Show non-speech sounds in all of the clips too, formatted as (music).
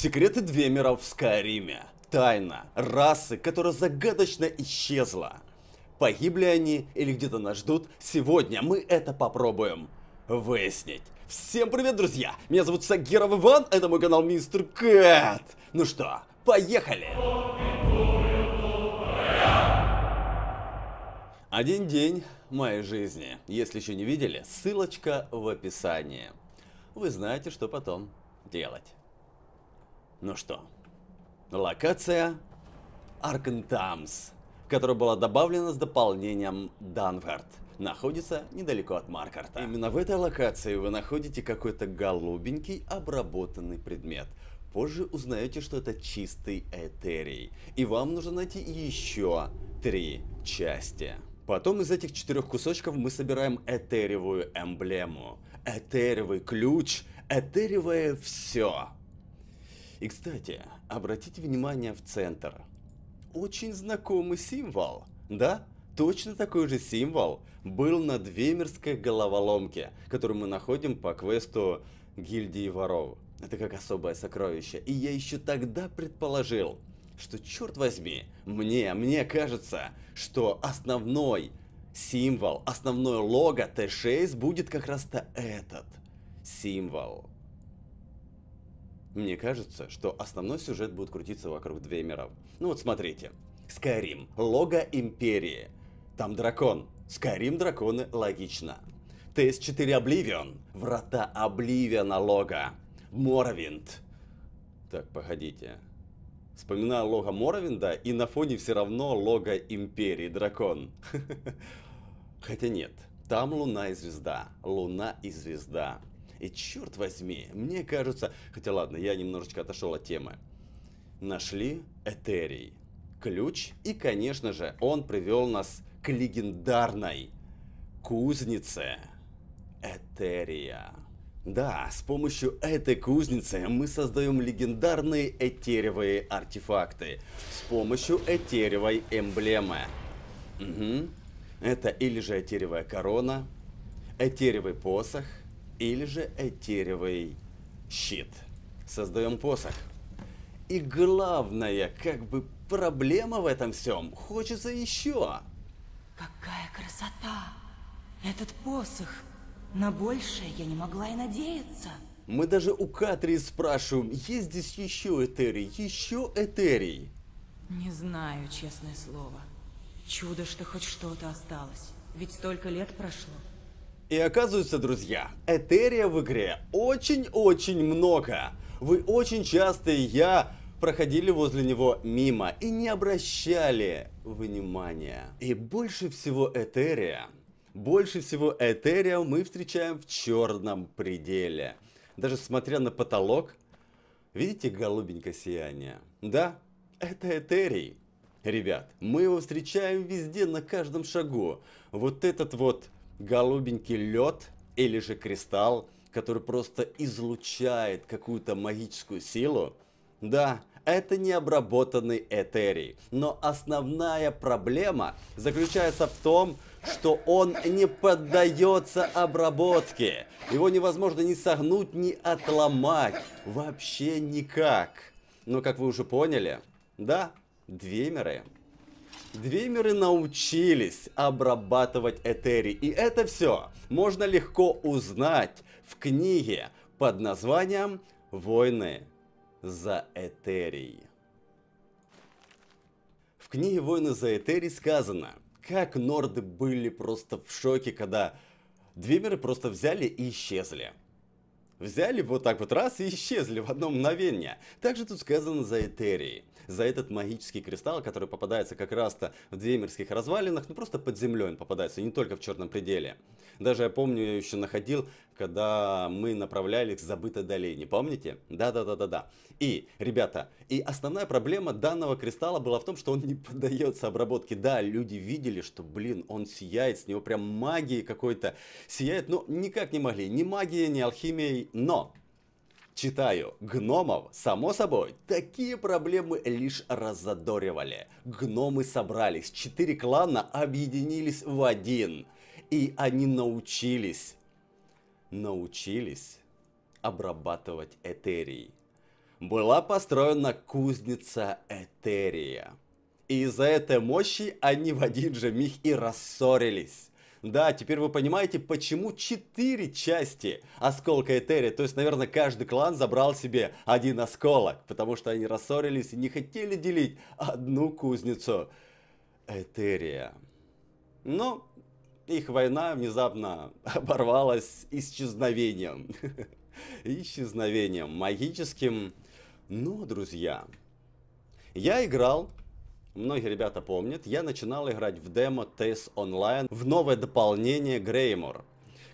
Секреты Двемера в Скайриме. Тайна расы, которая загадочно исчезла. Погибли они или где-то нас ждут, сегодня мы это попробуем выяснить. Всем привет, друзья! Меня зовут Сагиров Иван, это мой канал Мистер Кэт. Ну что, поехали! Один день моей жизни. Если еще не видели, ссылочка в описании. Вы знаете, что потом делать. Ну что, локация Аркентамс, которая была добавлена с дополнением Данверт, находится недалеко от Маркарта. Именно в этой локации вы находите какой-то голубенький обработанный предмет. Позже узнаете, что это чистый Этерий, и вам нужно найти еще три части. Потом из этих четырех кусочков мы собираем этеревую эмблему, этеревый ключ, этеревое все. И, кстати, обратите внимание в центр. Очень знакомый символ, да? Точно такой же символ был на Двемерской головоломке, которую мы находим по квесту гильдии воров. Это как особое сокровище. И я еще тогда предположил, что, черт возьми, мне, мне кажется, что основной символ, основной лого Т6 будет как раз-то этот символ. Мне кажется, что основной сюжет будет крутиться вокруг две миров. Ну вот смотрите. Скайрим. Лого Империи. Там дракон. Скайрим драконы логично. ТС-4 Обливион. Врата Обливиона Лога. Моровинд. Так, погодите. Вспоминаю лого Моровинда, и на фоне все равно лого Империи Дракон. (laughs) Хотя нет, там луна и звезда. Луна и звезда. И черт возьми, мне кажется... Хотя ладно, я немножечко отошел от темы. Нашли Этерий. Ключ. И, конечно же, он привел нас к легендарной кузнице Этерия. Да, с помощью этой кузницы мы создаем легендарные этеревые артефакты. С помощью этеревой эмблемы. Угу. Это или же этеревая корона, этеревый посох, или же этеревый щит. Создаем посох. И главное, как бы проблема в этом всем, хочется еще. Какая красота! Этот посох! На большее я не могла и надеяться. Мы даже у Катрии спрашиваем, есть здесь еще Этерий, еще Этерий? Не знаю, честное слово. Чудо, что хоть что-то осталось. Ведь столько лет прошло. И оказывается, друзья, Этерия в игре очень-очень много. Вы очень часто, и я, проходили возле него мимо и не обращали внимания. И больше всего Этерия, больше всего Этерия мы встречаем в черном пределе. Даже смотря на потолок, видите голубенькое сияние? Да, это Этерий. Ребят, мы его встречаем везде, на каждом шагу. Вот этот вот голубенький лед или же кристалл, который просто излучает какую-то магическую силу. Да, это необработанный Этерий, но основная проблема заключается в том, что он не поддается обработке. Его невозможно ни согнуть, ни отломать. Вообще никак. Но как вы уже поняли, да, двемеры Двеймеры научились обрабатывать Этери, и это все можно легко узнать в книге под названием «Войны за Этерий». В книге «Войны за Этерий» сказано, как норды были просто в шоке, когда двеймеры просто взяли и исчезли. Взяли вот так вот раз и исчезли в одно мгновение. Также тут сказано за Этерией, за этот магический кристалл, который попадается как раз-то в Деймерских развалинах, ну просто под землей он попадается, не только в Черном пределе. Даже я помню, я еще находил, когда мы направлялись к забытой долине, помните? Да-да-да-да-да. И, ребята, и основная проблема данного кристалла была в том, что он не поддается обработке. Да, люди видели, что, блин, он сияет, с него прям магии какой-то сияет, но никак не могли. Ни магией, ни алхимией, но... Читаю, гномов, само собой, такие проблемы лишь разодоривали. Гномы собрались, четыре клана объединились в один. И они научились, научились обрабатывать этерий была построена кузница Этерия. И из-за этой мощи они в один же миг и рассорились. Да, теперь вы понимаете, почему четыре части осколка Этерия, То есть, наверное, каждый клан забрал себе один осколок, потому что они рассорились и не хотели делить одну кузницу Этерия. Но ну, их война внезапно (laughs) оборвалась исчезновением. (laughs) Исчезновением магическим. Ну, друзья, я играл, многие ребята помнят, я начинал играть в демо TES Online в новое дополнение Греймор,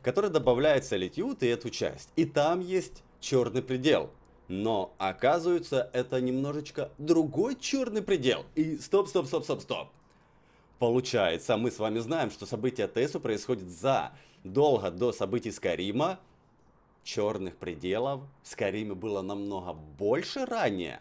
которое добавляет Solitude и эту часть. И там есть черный предел. Но оказывается, это немножечко другой черный предел. И стоп, стоп, стоп, стоп, стоп. Получается, мы с вами знаем, что события Тесу происходят за долго до событий Скарима, черных пределов в Скариме было намного больше ранее.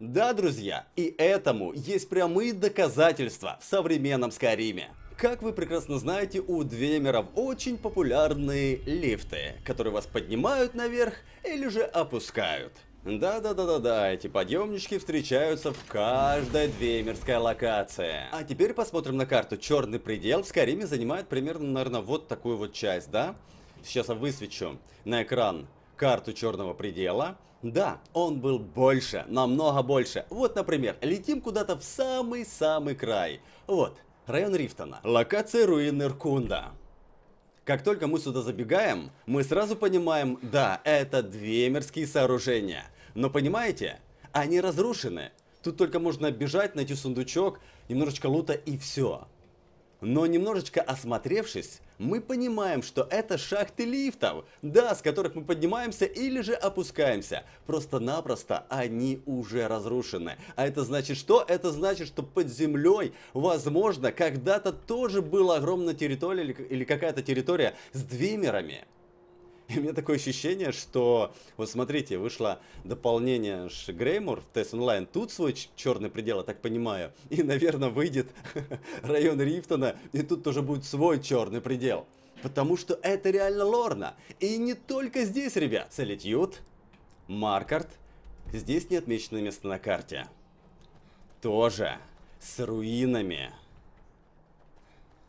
Да, друзья, и этому есть прямые доказательства в современном Скариме. Как вы прекрасно знаете, у двемеров очень популярные лифты, которые вас поднимают наверх или же опускают. Да-да-да-да-да, эти подъемнички встречаются в каждой двемерской локации. А теперь посмотрим на карту. Черный предел в Скариме занимает примерно, наверное, вот такую вот часть, да? сейчас я высвечу на экран карту черного предела. Да, он был больше, намного больше. Вот, например, летим куда-то в самый-самый край. Вот, район Рифтона, локация руины Иркунда. Как только мы сюда забегаем, мы сразу понимаем, да, это две мирские сооружения. Но понимаете, они разрушены. Тут только можно бежать, найти сундучок, немножечко лута и все. Но немножечко осмотревшись, мы понимаем, что это шахты лифтов, да, с которых мы поднимаемся или же опускаемся. Просто-напросто они уже разрушены. А это значит что? Это значит, что под землей, возможно, когда-то тоже была огромная территория или, или какая-то территория с двимерами. (laughs) И у меня такое ощущение, что, вот смотрите, вышло дополнение Греймур в Тесс Онлайн, тут свой черный предел, я так понимаю, и, наверное, выйдет (laughs) район Рифтона, и тут тоже будет свой черный предел. Потому что это реально лорно. И не только здесь, ребят. Солитьют, Маркарт, здесь не отмечено место на карте. Тоже с руинами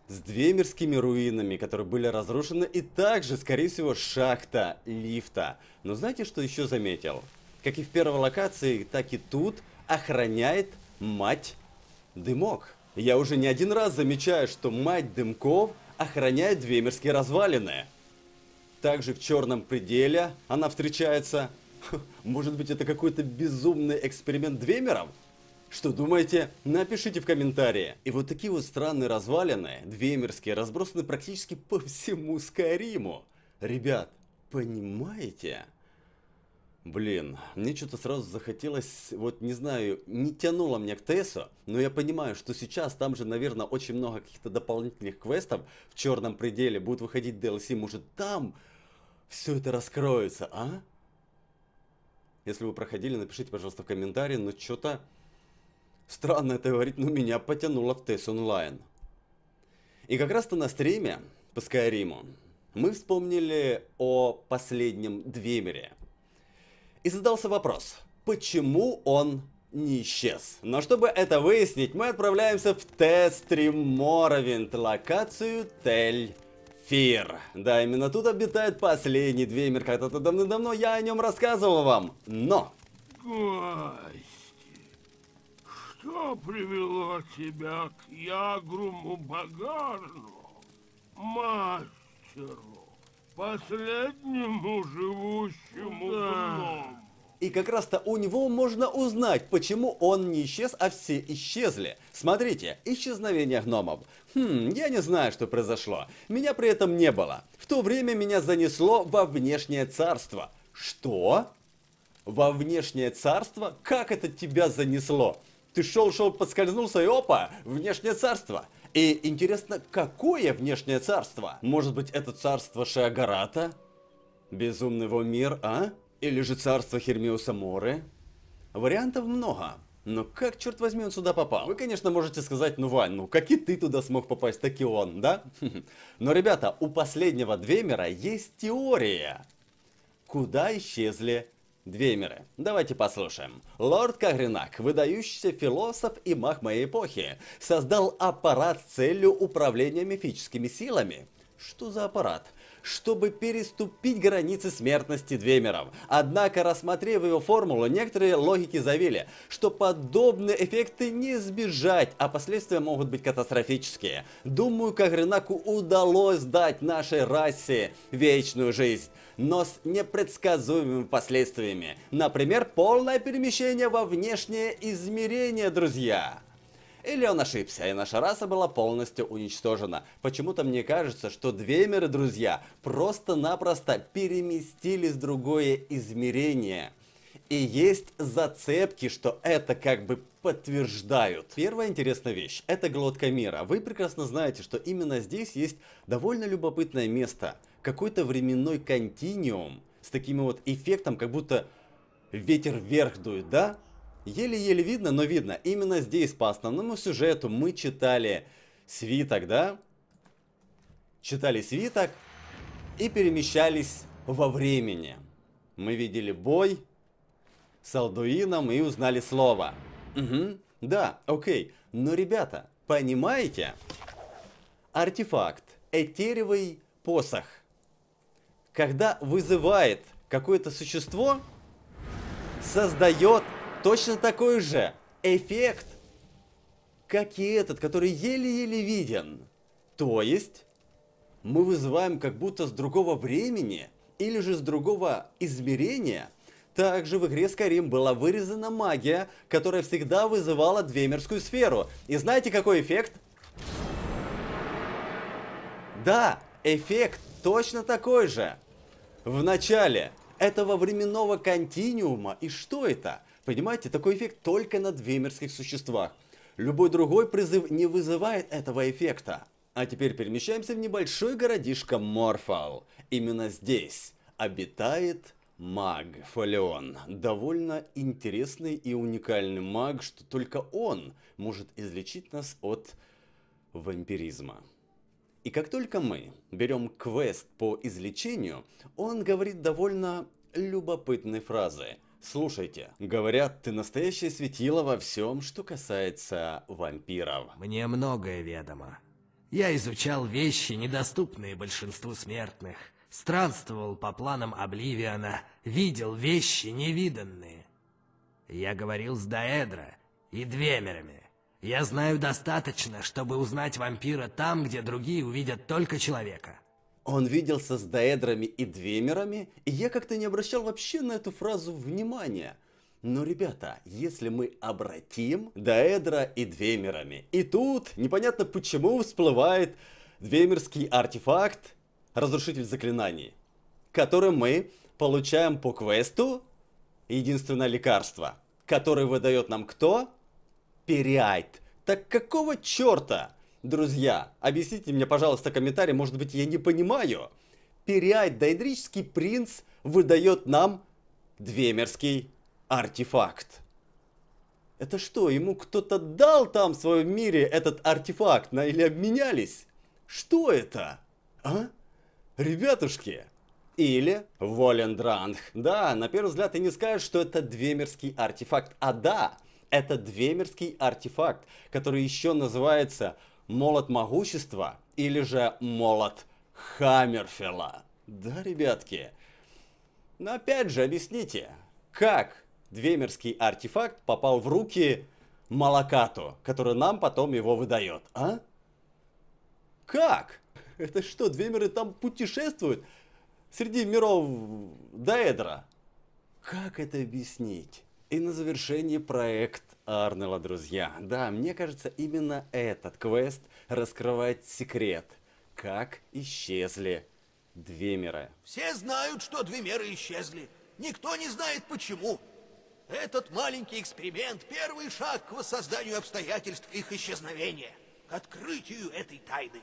с двемерскими руинами, которые были разрушены, и также, скорее всего, шахта лифта. Но знаете, что еще заметил? Как и в первой локации, так и тут охраняет мать дымок. Я уже не один раз замечаю, что мать дымков охраняет двемерские развалины. Также в черном пределе она встречается. (laughs) Может быть это какой-то безумный эксперимент двемеров? Что думаете? Напишите в комментарии. И вот такие вот странные развалины, двемерские, разбросаны практически по всему Скайриму. Ребят, понимаете? Блин, мне что-то сразу захотелось, вот не знаю, не тянуло меня к ТСу, но я понимаю, что сейчас там же, наверное, очень много каких-то дополнительных квестов в черном пределе, будут выходить DLC, может там все это раскроется, а? Если вы проходили, напишите, пожалуйста, в комментарии, но что-то... Странно это говорить, но меня потянуло в TES онлайн. И как раз-то на стриме по Скайриму мы вспомнили о последнем Двемере. И задался вопрос, почему он не исчез? Но чтобы это выяснить, мы отправляемся в Тестри Моровинт, локацию Тель Фир. Да, именно тут обитает последний Двемер, когда-то давным-давно я о нем рассказывал вам, но... Ой что привело тебя к Ягруму Багарну, мастеру, последнему живущему да. гному? И как раз-то у него можно узнать, почему он не исчез, а все исчезли. Смотрите, исчезновение гномов. Хм, я не знаю, что произошло. Меня при этом не было. В то время меня занесло во внешнее царство. Что? Во внешнее царство? Как это тебя занесло? Ты шел-шел, подскользнулся и опа, внешнее царство. И интересно, какое внешнее царство? Может быть, это царство Шиагарата? его мир, а? Или же царство Хермиуса Моры? Вариантов много. Но как, черт возьми, он сюда попал? Вы, конечно, можете сказать, ну, Вань, ну, как и ты туда смог попасть, так и он, да? (laughs) Но, ребята, у последнего Двемера есть теория. Куда исчезли Две миры. Давайте послушаем. Лорд Кагринак, выдающийся философ и маг моей эпохи, создал аппарат с целью управления мифическими силами. Что за аппарат? чтобы переступить границы смертности Двемером. Однако, рассмотрев его формулу, некоторые логики заявили, что подобные эффекты не избежать, а последствия могут быть катастрофические. Думаю, Кагрынаку удалось дать нашей расе вечную жизнь, но с непредсказуемыми последствиями. Например, полное перемещение во внешнее измерение, друзья. Или он ошибся, и наша раса была полностью уничтожена. Почему-то мне кажется, что две миры, друзья, просто-напросто переместились в другое измерение. И есть зацепки, что это как бы подтверждают. Первая интересная вещь – это глотка мира. Вы прекрасно знаете, что именно здесь есть довольно любопытное место. Какой-то временной континиум с таким вот эффектом, как будто ветер вверх дует, да? Еле-еле видно, но видно. Именно здесь по основному сюжету мы читали свиток, да? Читали свиток и перемещались во времени. Мы видели бой с Алдуином и узнали слово. Угу, да, окей. Но, ребята, понимаете? Артефакт. Этеревый посох. Когда вызывает какое-то существо, создает точно такой же эффект, как и этот, который еле-еле виден. То есть, мы вызываем как будто с другого времени или же с другого измерения. Также в игре Skyrim была вырезана магия, которая всегда вызывала двемерскую сферу. И знаете какой эффект? Да, эффект точно такой же. В начале этого временного континуума, и что это? Понимаете, такой эффект только на двемерских существах. Любой другой призыв не вызывает этого эффекта. А теперь перемещаемся в небольшой городишко Морфал. Именно здесь обитает маг Фолеон. Довольно интересный и уникальный маг, что только он может излечить нас от вампиризма. И как только мы берем квест по излечению, он говорит довольно любопытные фразы – Слушайте, говорят, ты настоящее светило во всем, что касается вампиров. Мне многое ведомо. Я изучал вещи, недоступные большинству смертных. Странствовал по планам Обливиана, видел вещи невиданные. Я говорил с Даэдро и Двемерами. Я знаю достаточно, чтобы узнать вампира там, где другие увидят только человека. Он виделся с даэдрами и двемерами, и я как-то не обращал вообще на эту фразу внимания. Но, ребята, если мы обратим даэдра и двемерами, и тут непонятно почему всплывает двемерский артефакт Разрушитель заклинаний, который мы получаем по квесту единственное лекарство, которое выдает нам кто? Периайт. Так какого черта? Друзья, объясните мне, пожалуйста, комментарий, может быть, я не понимаю. Периайт Дайдрический принц выдает нам двемерский артефакт. Это что, ему кто-то дал там в своем мире этот артефакт, на или обменялись? Что это? А? Ребятушки! Или Волендранг. Да, на первый взгляд ты не скажешь, что это двемерский артефакт. А да, это двемерский артефакт, который еще называется молот могущества или же молот Хаммерфелла. Да, ребятки? Но опять же, объясните, как двемерский артефакт попал в руки Малакату, который нам потом его выдает, а? Как? (laughs) Это что, двемеры там путешествуют среди миров Даэдра? Как это объяснить? И на завершение проект Арнела, друзья. Да, мне кажется, именно этот квест раскрывает секрет, как исчезли две миры. Все знают, что две Двемеры исчезли. Никто не знает почему. Этот маленький эксперимент – первый шаг к воссозданию обстоятельств их исчезновения, к открытию этой тайны.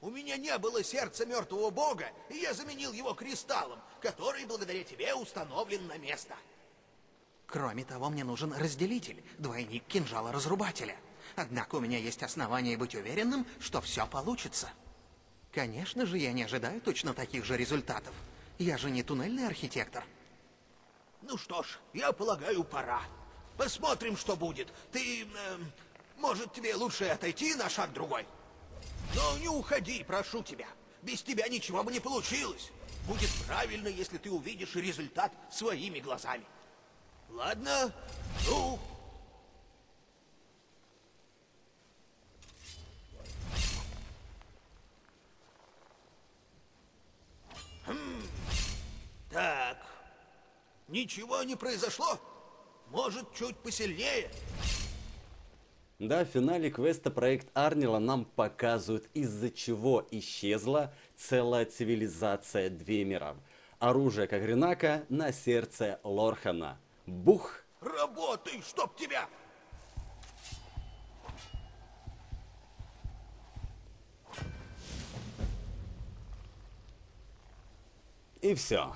У меня не было сердца мертвого бога, и я заменил его кристаллом, который благодаря тебе установлен на место. Кроме того, мне нужен разделитель, двойник кинжала-разрубателя. Однако у меня есть основания быть уверенным, что все получится. Конечно же, я не ожидаю точно таких же результатов. Я же не туннельный архитектор. Ну что ж, я полагаю, пора. Посмотрим, что будет. Ты... Э, может, тебе лучше отойти на шаг-другой? Но не уходи, прошу тебя. Без тебя ничего бы не получилось. Будет правильно, если ты увидишь результат своими глазами. Ладно, ну. Хм. Так. Ничего не произошло? Может, чуть посильнее? Да, в финале квеста проект Арнила нам показывают, из-за чего исчезла целая цивилизация Двемира. Оружие Кагринака на сердце Лорхана – Бух. Работай, чтоб тебя! И все.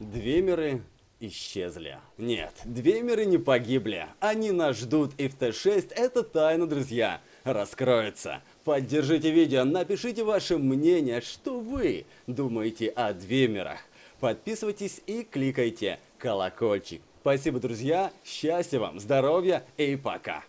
Две миры исчезли. Нет, две миры не погибли. Они нас ждут, и в Т6 это тайна, друзья, раскроется. Поддержите видео, напишите ваше мнение, что вы думаете о две мирах. Подписывайтесь и кликайте колокольчик. Спасибо, друзья. Счастья вам, здоровья и пока.